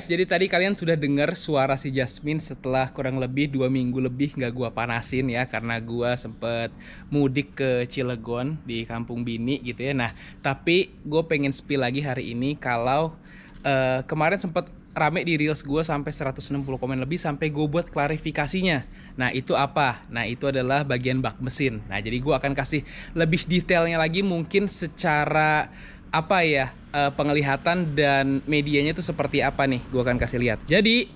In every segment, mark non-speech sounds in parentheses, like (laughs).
guys, jadi tadi kalian sudah dengar suara si Jasmine setelah kurang lebih dua minggu lebih nggak gua panasin ya karena gua sempet mudik ke Cilegon di Kampung Bini gitu ya. Nah, tapi gue pengen spill lagi hari ini kalau uh, kemarin sempet rame di reels gue sampai 160 komen lebih sampai gue buat klarifikasinya. Nah itu apa? Nah itu adalah bagian bak mesin. Nah jadi gue akan kasih lebih detailnya lagi mungkin secara apa ya uh, penglihatan dan medianya itu seperti apa nih gue akan kasih lihat jadi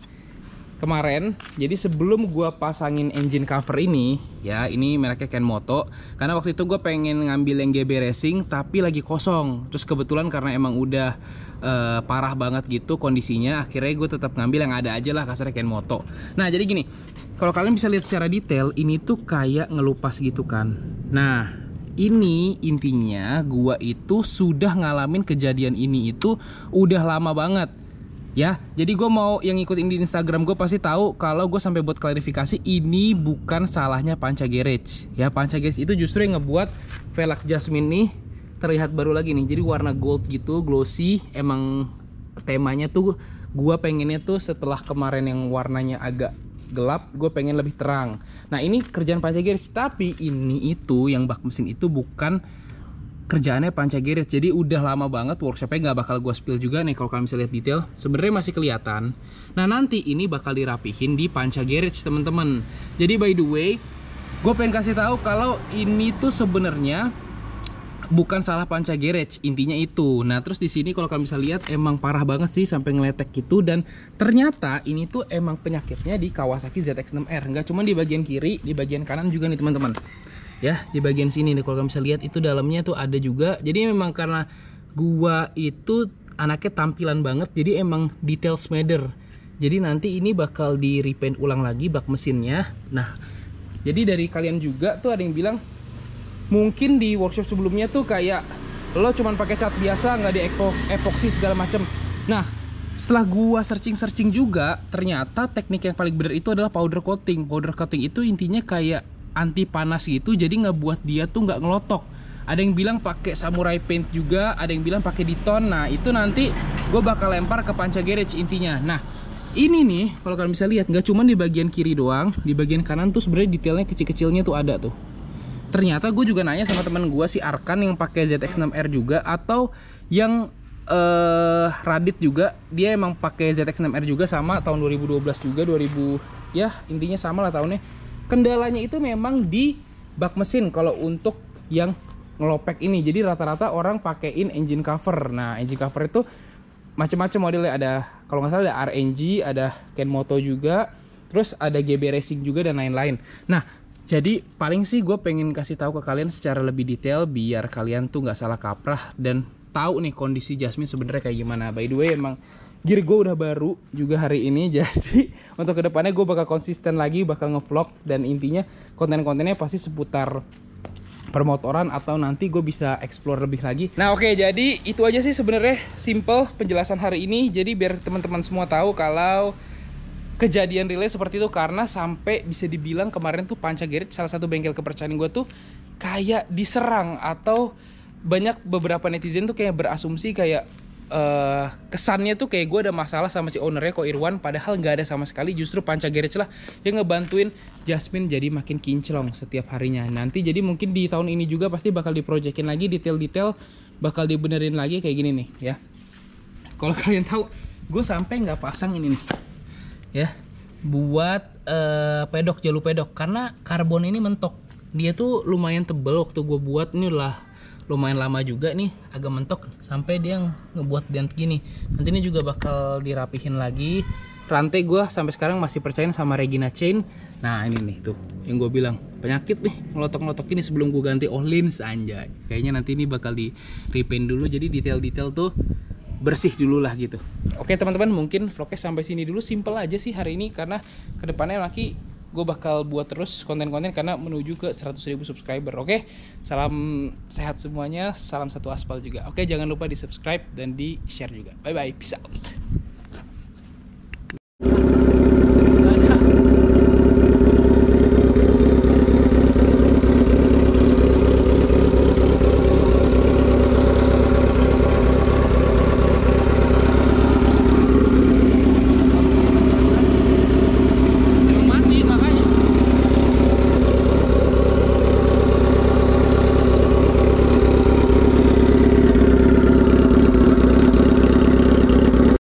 kemarin jadi sebelum gue pasangin engine cover ini ya ini mereknya Kenmoto karena waktu itu gue pengen ngambil yang GB Racing tapi lagi kosong terus kebetulan karena emang udah uh, parah banget gitu kondisinya akhirnya gue tetap ngambil yang ada aja lah kasarnya Kenmoto nah jadi gini kalau kalian bisa lihat secara detail ini tuh kayak ngelupas gitu kan nah ini intinya gua itu sudah ngalamin kejadian ini itu udah lama banget ya jadi gue mau yang ngikutin di Instagram gue pasti tahu kalau gue sampai buat klarifikasi ini bukan salahnya Panca Garage ya Panca Garage itu justru yang ngebuat velg Jasmine nih terlihat baru lagi nih jadi warna gold gitu glossy emang temanya tuh gue pengennya tuh setelah kemarin yang warnanya agak gelap gue pengen lebih terang nah ini kerjaan panca garis tapi ini itu yang bak mesin itu bukan kerjaannya panca garis jadi udah lama banget workshopnya nggak bakal gue spill juga nih kalau kalian bisa lihat detail sebenarnya masih kelihatan nah nanti ini bakal dirapihin di panca garis teman-teman jadi by the way gue pengen kasih tahu kalau ini tuh sebenarnya bukan salah panca garage intinya itu nah terus di sini kalau kalian bisa lihat emang parah banget sih sampai ngeletek gitu dan ternyata ini tuh emang penyakitnya di Kawasaki ZX6R nggak cuma di bagian kiri di bagian kanan juga nih teman-teman ya di bagian sini nih kalau kalian bisa lihat itu dalamnya tuh ada juga jadi memang karena gua itu anaknya tampilan banget jadi emang details matter jadi nanti ini bakal di repaint ulang lagi bak mesinnya nah jadi dari kalian juga tuh ada yang bilang mungkin di workshop sebelumnya tuh kayak lo cuman pakai cat biasa nggak di epo epoksi segala macem nah setelah gua searching-searching juga ternyata teknik yang paling benar itu adalah powder coating powder coating itu intinya kayak anti panas gitu jadi nggak buat dia tuh nggak ngelotok ada yang bilang pakai samurai paint juga ada yang bilang pakai diton nah itu nanti gue bakal lempar ke panca garage intinya nah ini nih kalau kalian bisa lihat nggak cuma di bagian kiri doang di bagian kanan tuh sebenarnya detailnya kecil-kecilnya tuh ada tuh ternyata gue juga nanya sama teman gue si Arkan yang pakai ZX6R juga atau yang uh, Radit juga dia emang pakai ZX6R juga sama tahun 2012 juga 2000 ya intinya sama lah tahunnya kendalanya itu memang di bak mesin kalau untuk yang ngelopek ini jadi rata-rata orang pakein engine cover nah engine cover itu macam-macam modelnya ada kalau nggak salah ada RNG ada Kenmoto juga terus ada GB Racing juga dan lain-lain nah jadi paling sih gue pengen kasih tahu ke kalian secara lebih detail biar kalian tuh nggak salah kaprah dan tahu nih kondisi Jasmine sebenarnya kayak gimana. By the way emang gear gue udah baru juga hari ini (laughs) jadi untuk kedepannya gue bakal konsisten lagi bakal ngevlog dan intinya konten-kontennya pasti seputar permotoran atau nanti gue bisa explore lebih lagi. Nah oke okay, jadi itu aja sih sebenarnya simple penjelasan hari ini jadi biar teman-teman semua tahu kalau kejadian relay seperti itu karena sampai bisa dibilang kemarin tuh Panca Gerit salah satu bengkel kepercayaan gue tuh kayak diserang atau banyak beberapa netizen tuh kayak berasumsi kayak uh, kesannya tuh kayak gue ada masalah sama si ownernya kok Irwan padahal nggak ada sama sekali justru Panca Gerit lah yang ngebantuin Jasmine jadi makin kinclong setiap harinya nanti jadi mungkin di tahun ini juga pasti bakal diprojekin lagi detail-detail bakal dibenerin lagi kayak gini nih ya kalau kalian tahu gue sampai nggak pasang ini nih ya buat uh, pedok jalur pedok karena karbon ini mentok dia tuh lumayan tebel waktu gue buat ini lah lumayan lama juga nih agak mentok sampai dia ngebuat dent gini nanti ini juga bakal dirapihin lagi rantai gue sampai sekarang masih percaya sama Regina Chain nah ini nih tuh yang gue bilang penyakit nih ngelotok-ngelotok ini sebelum gue ganti Olin lens anjay kayaknya nanti ini bakal di repaint dulu jadi detail-detail tuh bersih dulu lah gitu. Oke teman-teman mungkin vlognya sampai sini dulu simple aja sih hari ini karena kedepannya lagi gue bakal buat terus konten-konten karena menuju ke 100 ribu subscriber oke salam sehat semuanya salam satu aspal juga oke jangan lupa di subscribe dan di share juga bye bye peace out